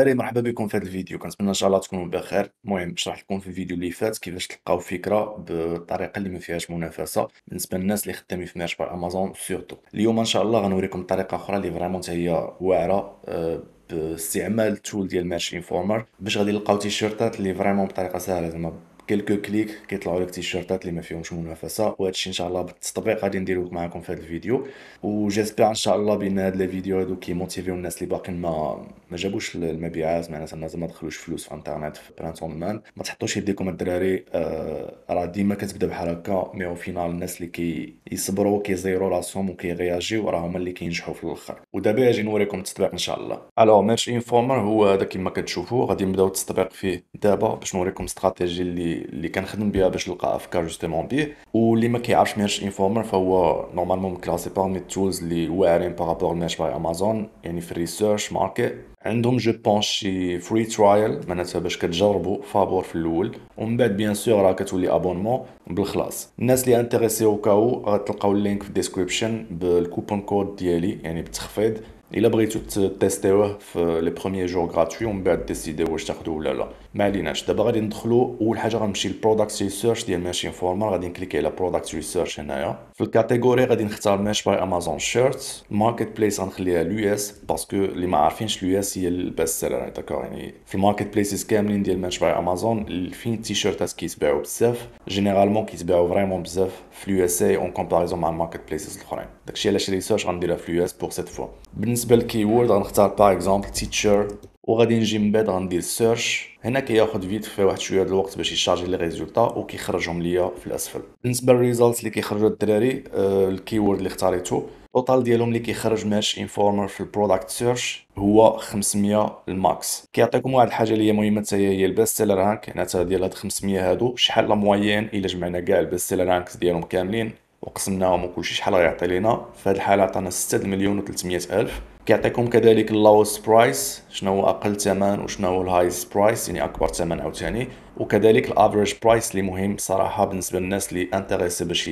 اري مرحبا بكم في هذا الفيديو كنتمنى ان شاء الله تكونوا بخير المهم شرحت لكم في الفيديو اللي فات كيفاش تلقاو فكره بالطريقه اللي ما فيهاش منافسه بالنسبه للناس اللي خدامين في بار امازون سورتو اليوم ان شاء الله غنوريكم طريقه اخرى اللي فريمون هي واعره آه، باستعمال تول ديال ميرش انفورمر باش غادي تلقاو تيشيرتات اللي فريمون بطريقه سهله زعما كلكو كليك كيطلعوا لك تيشيرتات اللي ما فيهمش منافسه وهذا الشيء ان شاء الله بالتطبيق غادي نديروه معكم في هذا الفيديو وجيسبر ان شاء الله بان هاد الفيديو فيديو هادو كيموتيفيو الناس اللي باقيين ما ما جابوش المبيعات معناتها الناس ما دخلوش فلوس في انترنت في برانت اون مان ما تحطوش يديكم الدراري آه راه ديما كتبدا بحال هكا مي او فينال الناس اللي كي يصبروا كيزيروا راسهم وكيغياجيو راه هما اللي كينجحوا في الاخر ودابا اجي نوريكم التطبيق ان شاء الله الو ماتش انفورمر هو هذا كما كتشوفوا غادي نبداو التطبيق فيه دابا باش نوريكم استراتيجي اللي اللي كنخدم بها باش نلقى افكار جوستومون بيه واللي ما كيعرفش ميرش انفورمر فهو نورمالمون كلاسي باغمي التولز اللي واعرين بارابور ميرش باي امازون يعني في الريسيرش ماركت عندهم جو بونش شي فري ترايل معناتها باش كتجربوا فابور في الاول ومن بعد بيان سور راه كتولي ابونمون بالخلاص الناس اللي انتريسي او كاو غتلقاو اللينك في الديسكريبشن بالكوبون كود ديالي يعني بالتخفيض الا بغيتو تيستيوه في لي بروميير جور غراتوي ومن بعد ديسيدي واش تاخذوه ولا لا ما عليناش دابا غادي ندخلو اول حاجه غنمشي للبرودكت ريسيرش ديال ماشي انفورمال غادي نكليكي على برودكت ريسيرش هنايا في الكاتيجوري غادي نختار ماش باي امازون شيرت ماركت بليس غنخليها لو اس باسكو اللي ما عارفينش لو اس هي البيست سيلر داكوغ يعني في الماركت بليسز كاملين ديال ماش باي امازون فين التيشيرتات كيتباعو بزاف جينيرالمون كيتباعو فريمون بزاف في لو اس اي اون كومباريزون مع الماركت بليسز الاخرين داكشي علاش ريسيرش غنديرها في لو اس بور سيت فوا بالنسبه للكيورد غنختار باغ اكزومبل تيتشر وغادي نجي من بعد غندير سيرش هنا كياخذ فيت في واحد شويه ديال الوقت باش يشارجي لي ريزولطا وكيخرجهم ليا في الاسفل بالنسبه للريزولتس اللي كيخرجوا الدراري آه، الكيورد اللي اختاريتو التوتال ديالهم اللي كيخرج ماش انفورمر في البرودكت سيرش هو 500 الماكس كيعطيكم واحد الحاجه اللي مهمه حتى هي البيست سيلر رانك هنا يعني ديال هاد 500 هادو شحال لا موين الا جمعنا كاع البيست سيلر رانكس ديالهم كاملين وقسمناهم وكلشي شحال غيعطي لينا في هذه الحاله عطانا 6 مليون و300 الف كيعطيكم كذلك اللوست برايس شنو هو اقل ثمن وشنو هو الهايست برايس يعني اكبر ثمن عاوتاني وكذلك الافريج برايس اللي مهم صراحه بالنسبه للناس اللي انتريسي باش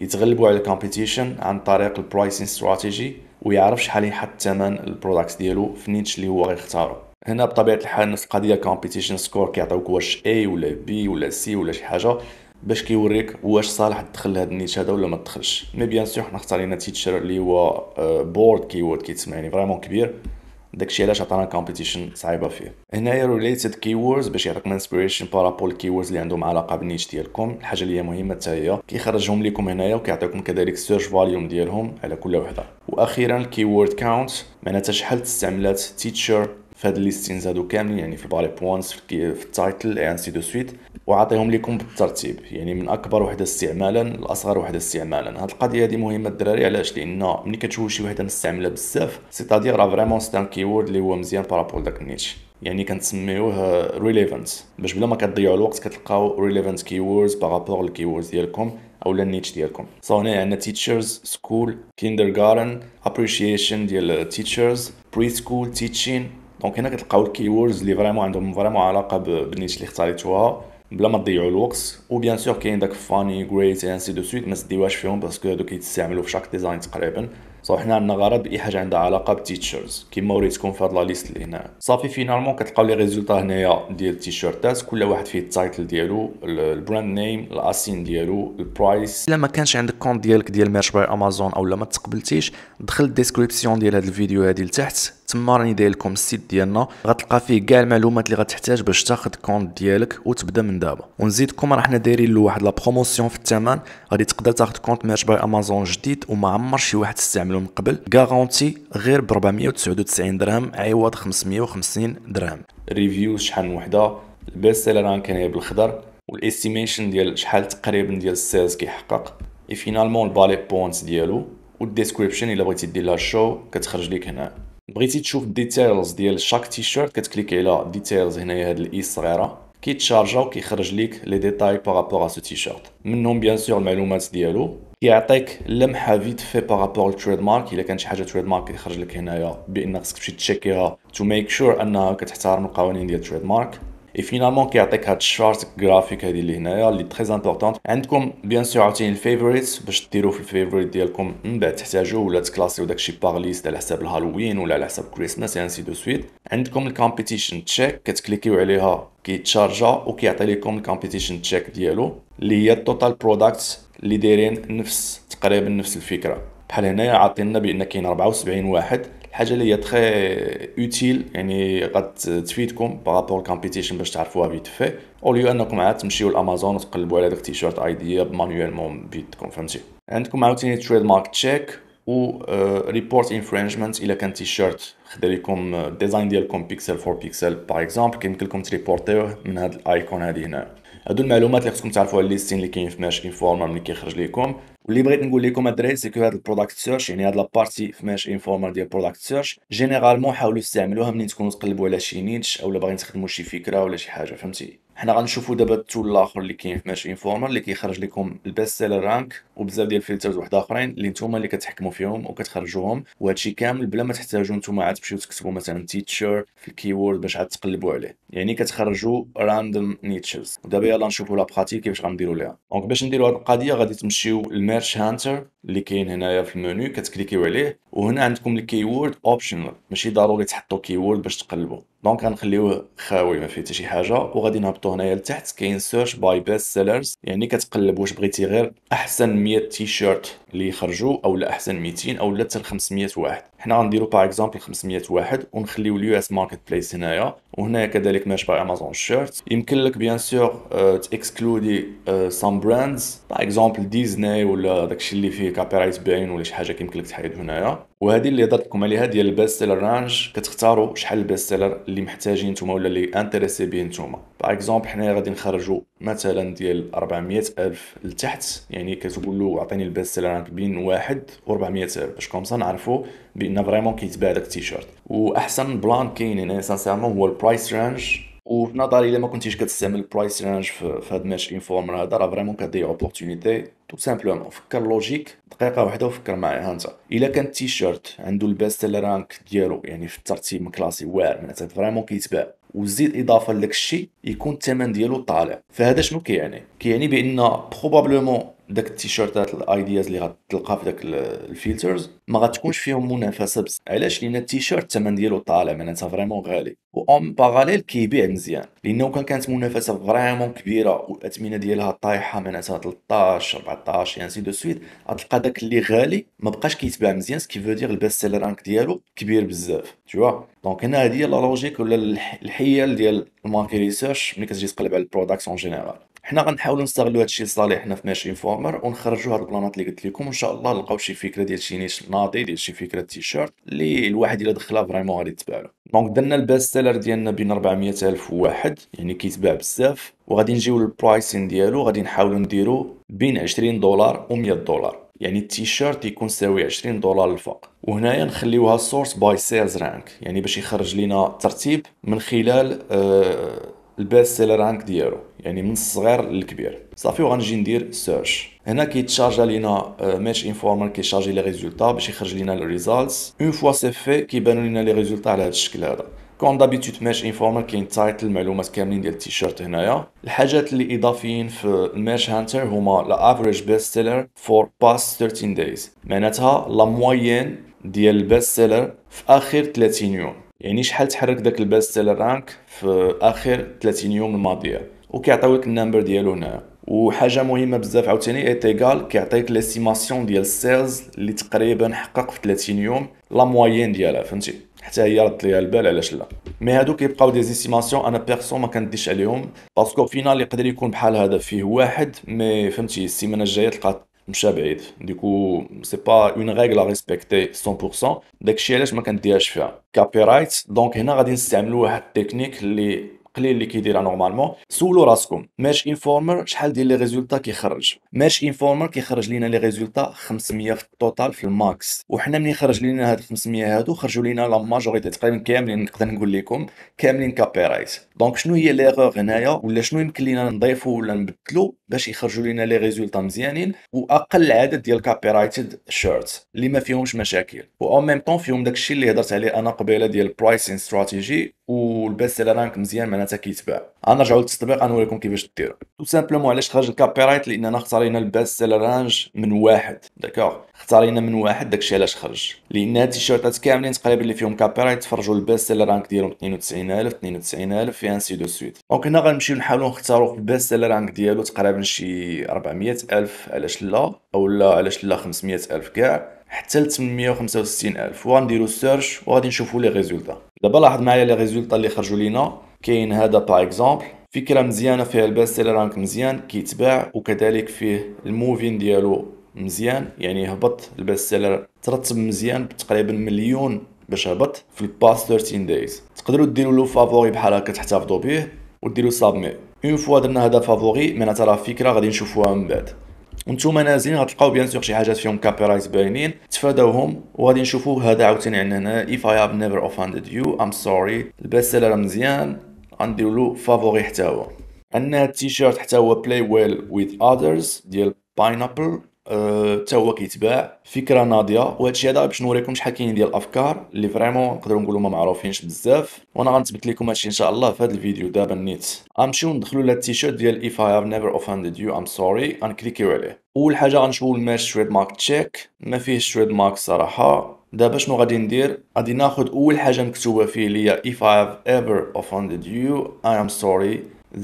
يتغلبوا على الكومبيتيشن عن طريق البرايسين استراتيجي ويعرف شحال يحط ثمن البرودكت ديالو في النيتش اللي هو غيختارو هنا بطبيعه الحال نفس القضيه كومبيتيشن سكور كيعطيوك واش اي ولا بي ولا سي ولا شي حاجه باش كيوريك واش صالح تدخل هاد النيش هذا ولا ما تدخلش مي بيان سور حنا اختارينا تيتشر اللي هو بورد آه، كيورد كيتسمعني فريمون كبير داكشي علاش عطانا كومبيتيشن صعيبه فيه هنايا ريليتد كيوردز باش يعطيكم انسبيريشن بارابول كيوردز اللي عندهم علاقه بالنيش ديالكم الحاجه اللي هي مهمه حتى هي كيخرجهم لكم هنايا وكيعطيكم كذلك سيرش فاليوم ديالهم على كل وحده واخيرا الكيورد كاونت معناتها شحال تستعملات تيتشر فهاد ليستين زادو كاملين يعني في البالي بوانس في, التايتل انسي دو سويت وعطيهم لكم بالترتيب يعني من اكبر وحده استعمالا لاصغر وحده استعمالا هاد القضيه هادي مهمه الدراري علاش لان ملي كتشوف شي وحده مستعمله بزاف سيتادير راه فريمون سي ان كيورد اللي هو مزيان بارابول داك النيتش يعني كنسميوه ريليفنت باش بلا ما كتضيعوا الوقت كتلقاو ريليفنت كيوردز بارابور الكيوردز ديالكم او النيتش ديالكم سو هنا عندنا تيتشرز سكول كيندر جارن ابريشيشن ديال تيتشرز بري سكول تيتشين دونك هنا كتلقاو الكيوردز اللي فريمون عندهم فريمون علاقه بالنيش اللي اختاريتوها بلا ما تضيعوا الوقت و بيان سور كاين داك فاني غريت انسي دو سويت ما تديوهاش فيهم باسكو هادو كيتستعملوا في شاك ديزاين تقريبا صح حنا عندنا غرض باي حاجه عندها علاقه بالتيشيرتس كيما وريتكم في هاد لا ليست اللي هنا صافي فينالمون كتلقاو لي ريزولطا هنايا ديال التيشيرتات كل واحد فيه التايتل ديالو البراند نيم الاسين ديالو البرايس الا ما كانش عندك كونت ديالك ديال ميرش باي امازون اولا ما تقبلتيش دخل الديسكريبسيون ديال هاد الفيديو هادي لتحت تما راني داير لكم السيت ديالنا غتلقى فيه كاع المعلومات اللي غتحتاج باش تاخذ كونت ديالك وتبدا من دابا ونزيدكم راه حنا دايرين لواحد لا بروموسيون في الثمن غادي تقدر تاخذ كونت ميرش باي امازون جديد وما عمر شي واحد استعمل عاملو من قبل غارونتي غير ب 499 درهم عوض 550 درهم ريفيو شحال وحده البيست سيلر ران كان بالخضر والاستيميشن ديال شحال تقريبا ديال السيلز كيحقق اي فينالمون البالي بوينتس ديالو والديسكريبشن الا بغيتي دير لها شو كتخرج لك هنا بغيتي تشوف الديتيلز ديال شاك تي شيرت كتكليك على ديتيلز هنايا هاد الاي صغيره كيتشارجا وكيخرج ليك لي ديتاي باغابوغ ا سو تي شيرت منهم بيان سور المعلومات ديالو يعطيك لمحه فيت في بارابور التريد مارك الا كان شي حاجه تريد مارك يخرج لك هنايا بان خصك تمشي تشيكيها تو ميك شور انها كتحترم القوانين ديال التريد مارك اي فينالمون كيعطيك هاد الشارت جرافيك هادي اللي هنايا اللي تري امبورطونت عندكم بيان سور عاوتاني الفيفوريتس باش ديرو في الفيفوريت ديالكم من بعد تحتاجو ولا تكلاسيو داكشي باغ ليست على حساب الهالوين ولا على حساب كريسماس سي دو سويت عندكم الكومبيتيشن تشيك كتكليكيو عليها كيتشارجا وكيعطي لكم الكومبيتيشن تشيك ديالو اللي هي التوتال برودكت اللي دايرين نفس تقريبا نفس الفكره بحال هنايا عاطينا بان كاين 74 واحد الحاجه اللي هي تري اوتيل يعني تفيدكم بارابور كومبيتيشن باش تعرفوها بيت في اوليو انكم عاد تمشيو لامازون وتقلبوا على داك التيشيرت ايديا مانيوالمون بيدكم فهمتي عندكم عاوتاني تريد مارك تشيك و ريبورت آه، انفرينجمنت الا كان تيشيرت خدا لكم الديزاين آه، ديالكم بيكسل فور بيكسل باغ اكزومبل كيمكن لكم تريبورتيوه من هاد الايكون هادي هنا هادو المعلومات اللي خصكم تعرفوها الليستين اللي كاين في ماش انفورمال ملي كيخرج لكم واللي بغيت نقول لكم ادري سيكو هاد البرودكت سيرش يعني هاد لابارتي في ماش انفورمال ديال برودكت سيرش جينيرالمون حاولوا استعملوها منين تكونوا تقلبوا على شي نيتش اولا باغيين تخدموا شي فكره ولا شي حاجه فهمتي حنا غنشوفوا دابا التول الاخر اللي كاين في ماشي انفورمر اللي كيخرج لكم البيست سيلر رانك وبزاف ديال الفلترز واحد اخرين اللي نتوما اللي كتحكموا فيهم وكتخرجوهم وهادشي كامل بلا ما تحتاجوا نتوما عاد تمشيو تكتبوا مثلا تيتشر في الكيورد باش عاد تقلبوا عليه يعني كتخرجوا راندوم نيتشز ودابا يلا نشوفوا لا براتيك كيفاش غنديروا ليها دونك باش نديروا هاد القضيه غادي تمشيو للميرش هانتر اللي كاين هنايا في المنيو كتكليكيو عليه وهنا عندكم الكيورد اوبشنال ماشي ضروري تحطوا كيورد باش تقلبوا دونك غنخليوه خاوي ما فيه حتى شي حاجه وغادي نهبطوا هنايا لتحت كاين سيرش باي بيست سيلرز يعني كتقلب واش بغيتي غير احسن 100 تي شيرت اللي يخرجوا او لا احسن 200 او لا حتى 500 واحد حنا غنديروا باغ اكزومبل 500 واحد ونخليو اليو اس ماركت بليس هنايا وهنا كذلك ماش باي امازون شيرت يمكن لك بيان آه، سور تاكسكلودي سام براندز باغ اكزومبل ديزني ولا داكشي اللي فيه كابيرايت باين ولا شي حاجه كيمكن لك تحيد هنايا وهذه اللي هضرت لكم عليها ديال البيست سيلر رانج كتختاروا شحال البيست سيلر اللي محتاجين نتوما ولا اللي انتريسي به نتوما باغ اكزومبل حنايا غادي نخرجوا مثلا ديال 400 الف لتحت يعني كتقول له عطيني البيست سيلر رانك بين واحد و 400 الف باش كومسا نعرفوا بان فريمون كيتباع داك التيشيرت واحسن بلان كاين هنا سانسيرمون هو البرايس رانج وفي نظري الا ما كنتيش كتستعمل البرايس رانج في هاد الماتش انفورمر هذا راه فريمون كضيع اوبورتونيتي تو سامبلومون فكر لوجيك دقيقه واحده وفكر معايا انت الا كان التيشيرت عنده البيست رانك ديالو يعني في الترتيب الكلاسي كلاسي واعر معناتها فريمون كيتباع وزيد اضافه لداك الشيء يكون الثمن ديالو طالع فهذا شنو كيعني كيعني بان بروبابلومون داك التيشيرتات الايدياز اللي غتلقى في داك الفلترز ما غتكونش فيهم منافسه بس علاش لان التيشيرت الثمن ديالو طالع معناتها فريمون غالي اون باراليل كيبيع مزيان لانه كان كانت منافسه فريمون كبيره والاثمنه ديالها طايحه معناتها 13 14 يعني دو سويت غتلقى داك اللي غالي ما بقاش كيتباع مزيان سكي فو دير البيست سيلر رانك ديالو كبير بزاف تو دونك هنا هذه هي لا لوجيك ولا الحيل ديال الماركي ريسيرش ملي كتجي تقلب على البروداكت اون جينيرال حنا غنحاولوا نستغلوا هادشي لصالحنا في ماشي انفورمر ونخرجوا هاد البلانات اللي قلت لكم وان شاء الله نلقاو شي فكره ديال شي نيش ناضي ديال شي فكره تيشيرت اللي الواحد الا دخلها فريمون غادي يتباع له دونك درنا البيست سيلر ديالنا بين 400 الف وواحد يعني كيتباع بزاف وغادي نجيو للبرايسين ديالو غادي نحاولوا نديرو بين 20 دولار و 100 دولار يعني التيشيرت يكون ساوي 20 دولار الفوق وهنايا نخليوها سورس باي سيلز رانك يعني باش يخرج لينا ترتيب من خلال آه البيست سيلر رانك ديالو يعني من الصغير للكبير صافي وغنجي ندير سيرش هنا كيتشارج لينا ماتش آه، انفورمر كيشارجي لي ريزولتا باش يخرج لينا ريزالتس اون فوا سي في كيبانو لينا لي ريزولتا على هذا الشكل هذا كون دابيتود ماتش انفورمر كاين تايتل المعلومات كاملين ديال التيشيرت هنايا الحاجات اللي اضافيين في الماتش هانتر هما لا افريج بيست سيلر فور باس 13 دايز معناتها لا موين ديال البيست سيلر في اخر 30 يوم يعني شحال تحرك داك البيست سيلر رانك في اخر 30 يوم الماضيه وكيعطيوك النمبر ديالو هنايا وحاجه مهمه بزاف عاوتاني تيغال كيعطيك ليستيماسيون ديال السيلز اللي تقريبا حقق في 30 يوم لا موين ديالها فهمتي حتى هي رد ليها البال علاش لا مي هادو كيبقاو دي زيستيماسيون انا بيرسون ما كنديش عليهم باسكو فينال يقدر يكون بحال هذا فيه واحد مي فهمتي السيمانه الجايه تلقى مشى بعيد ديكو سي با اون ريغل ريسبكتي 100% داكشي علاش ما كنديهاش فيها كابي رايت دونك هنا غادي نستعملوا واحد التكنيك اللي قليل اللي كيديرها نورمالمون سولوا راسكم ماش انفورمر شحال ديال لي ريزولتا كيخرج ماش انفورمر كيخرج لينا لي ريزولتا 500 في التوتال في الماكس وحنا ملي خرج لينا هاد 500 هادو خرجوا لينا لا ماجوريتي تقريبا كاملين نقدر نقول لكم كاملين رايت دونك شنو هي ليغور هنايا ولا شنو يمكن لينا نضيفو ولا نبدلو باش يخرجوا لنا لي ريزولطا مزيانين واقل عدد ديال كابيرايتد شيرتس اللي ما فيهمش مشاكل و ميم طون فيهم داكشي اللي هضرت عليه انا قبيله ديال برايسين استراتيجي والبيست سيلر رانك مزيان معناتها كيتباع غنرجعوا للتطبيق غنوريكم كيفاش دير تو سامبلومون علاش خرج الكابيرايت لاننا اختارينا البيست سيلر رانج من واحد داكوغ اختارينا من واحد داكشي علاش خرج لان هاد التيشيرتات كاملين تقريبا اللي فيهم كابيرايت تفرجوا البيست سيلر رانك ديالهم 92000 92000 في سي دو سويت دونك هنا غنمشيو نحاولوا نختاروا البيست سيلر رانك ديالو تقريبا تقريبا شي 400 الف علاش لا اولا علاش لا 500 الف كاع حتى ل 865 الف وغنديرو سيرش وغادي نشوفو لي ريزولتا دابا لاحظ معايا لي ريزولتا اللي خرجوا لينا كاين هذا باغ اكزومبل فكره مزيانه فيها الباست سيلر رانك مزيان كيتباع وكذلك فيه الموفين ديالو مزيان يعني هبط الباست سيلر ترتب مزيان بتقريبا مليون باش هبط في الباست 13 دايز تقدروا ديروا له فافوري بحال هكا تحتفظوا به وديروا سابمي اون فوا درنا هذا فافوري معناتها راه فكره غادي نشوفوها من بعد وانتم نازلين غتلقاو بيان سور شي حاجات فيهم كابيرايز باينين تفاداوهم وغادي نشوفو هذا عاوتاني عندنا هنا if I have never offended you I'm sorry البيست سيلر مزيان غنديرو له فافوري حتى هو عندنا التيشيرت حتى هو play well with others ديال باينابل حتى هو كيتباع فكره ناضيه وهذا الشيء هذا باش نوريكم شحال كاين ديال الافكار اللي فريمون نقدروا نقولوا ما معروفينش بزاف وانا غنثبت لكم هادشي ان شاء الله في هذا الفيديو دابا نيت غنمشيو ندخلوا لهاد التيشيرت ديال if i have never offended you i'm sorry غنكليكيو عليه اول حاجه غنشوفوا الماش تريد مارك تشيك ما فيهش تريد مارك الصراحه دابا شنو غادي ندير غادي ناخذ اول حاجه مكتوبه فيه اللي هي if i have ever offended you i am sorry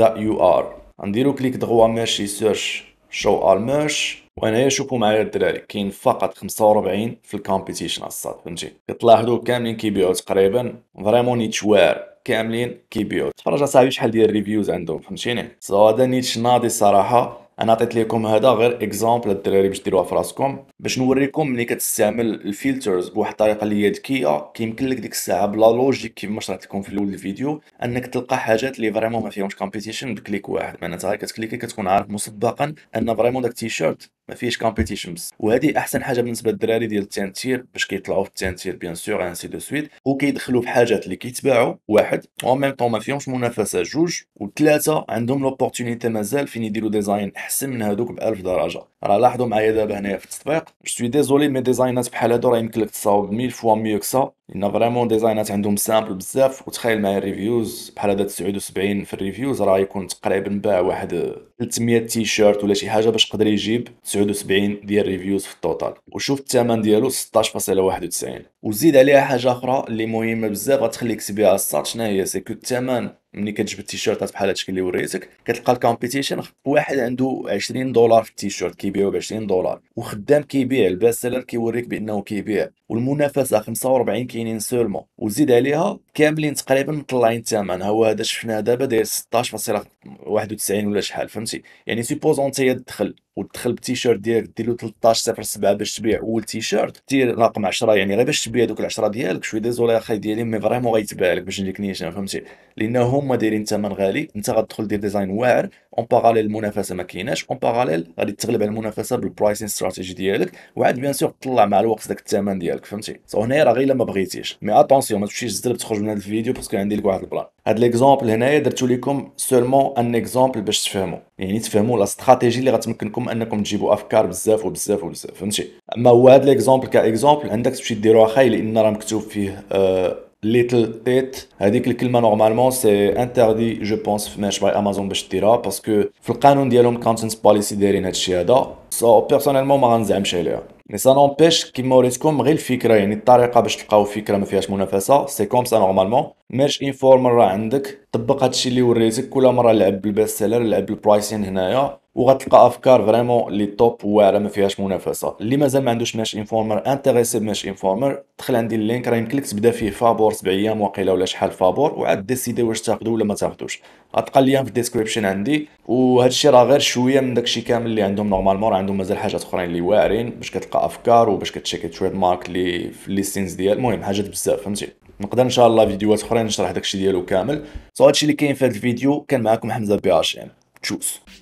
that you are نديرو كليك دغوا ماشي سيرش شو all وانا شوفوا معايا الدراري كاين فقط 45 في الكومبيتيشن الصاد فهمتي كتلاحظوا كاملين كيبيعوا تقريبا فريمون نيتشوار كاملين كيبيعوا تفرج اصاحبي شحال ديال الريفيوز عندهم فهمتيني سو هذا نيتش ناضي الصراحه انا عطيت لكم هذا غير اكزامبل الدراري باش ديروها في راسكم باش نوريكم ملي كتستعمل الفلترز بواحد الطريقه اللي هي ذكيه كيمكن لك ديك الساعه بلا لوجيك كيما شرحت لكم في الاول الفيديو انك تلقى حاجات اللي فريمون ما فيهمش كومبيتيشن بكليك واحد معناتها كتكليكي كتكون عارف مسبقا ان فريمون داك التيشيرت ما فيهش كومبيتيشن وهذه احسن حاجه بالنسبه للدراري ديال التانتير باش كيطلعوا في التانتير بيان سور انسي دو سويت وكيدخلوا في حاجات اللي كيتباعوا واحد اون ميم طون ما فيهمش منافسه جوج وثلاثه عندهم لوبورتونيتي مازال فين يديروا ديزاين احسن من هذوك ب 1000 درجه راه لاحظوا معايا دابا هنايا في التطبيق جو سوي ديزولي مي ديزاينات بحال هادو راه يمكن لك تصاوب 1000 فوا ميو كسا لان فريمون ديزاينات عندهم سامبل بزاف وتخيل معايا الريفيوز بحال هذا 79 في الريفيوز راه يكون تقريبا باع واحد 300 تيشيرت ولا شي حاجه باش قدر يجيب 79 ديال الريفيوز في التوتال وشوف الثمن ديالو 16.91 وزيد عليها حاجه اخرى اللي مهمه بزاف غتخليك تبيعها الساط شنو هي سي كو الثمن ملي كتجبد التيشيرتات بحال هادشي اللي وريتك كتلقى الكومبيتيشن واحد عنده 20 دولار في التيشيرت كيبيعو ب 20 دولار وخدام كيبيع البيست سيلر كيوريك بانه كيبيع والمنافسه 45 كاينين سولمون وزيد عليها كاملين تقريبا مطلعين الثمن هو هذا شفناه دابا داير 16.5 91 ولا شحال فهمتي يعني سيبوز انت تدخل وتدخل بالتيشيرت ديالك دير له 13 07 باش تبيع اول تيشيرت دير رقم 10 يعني غير باش تبيع دوك 10 ديالك شويه ديزولي اخي ديالي مي فريمون غيتباع لك باش نجيك نيشان فهمتي لان هما دايرين ثمن غالي انت غتدخل دير ديزاين واعر اون باراليل المنافسه ما كايناش اون باراليل غادي تغلب على المنافسه بالبرايسين ستراتيجي ديالك وعاد بيان سور تطلع مع الوقت داك الثمن ديالك فهمتي سو هنايا راه غير الا ما بغيتيش مي اتونسيون ما تمشيش الزرب تخرج من هذا الفيديو باسكو عندي لك واحد البلان هاد ليكزومبل هنايا درتو لكم سولمون ان اكزومبل باش تفهموا يعني تفهموا لا استراتيجي اللي غتمكنكم انكم تجيبوا افكار بزاف وبزاف وبزاف فهمتي اما هو هاد ليكزومبل اكزومبل عندك تمشي ديروها خاي لان راه مكتوب فيه أه ليتل تيت هذيك الكلمه نورمالمون سي انتردي جو بونس في ماش باي امازون باش ديرها باسكو في القانون ديالهم كونتنت بوليسي دايرين هادشي هذا سو بيرسونيلمون ما غنزعمش عليها مي سا نونبيش كيما وريتكم غير الفكره يعني الطريقه باش تلقاو فكره ما فيهاش منافسه سي كوم سا نورمالمون ماتش انفور راه عندك طبق هادشي اللي وريتك كل مره لعب بالبيست سيلر لعب بالبرايسين هنايا وغتلقى افكار فريمون لي توب واعره ما فيهاش منافسه اللي مازال ما عندوش ماش انفورمر انتريسي بماش انفورمر دخل عندي اللينك راه يمكن لك تبدا فيه فابور سبع ايام واقيلا ولا شحال فابور وعاد ديسيدي واش تاخذو ولا ما تاخذوش غتلقى الليام في الديسكريبشن عندي وهادشي راه غير شويه من داكشي كامل اللي عندهم نورمالمون راه عندهم مازال حاجات اخرين اللي واعرين باش كتلقى افكار وباش كتشيك تريد مارك اللي في الليستينز ديال المهم حاجات بزاف فهمتي نقدر ان شاء الله فيديوهات اخرين نشرح داكشي ديالو كامل سو هادشي اللي كاين في هذا الفيديو كان معكم حمزه بي ار ام تشوس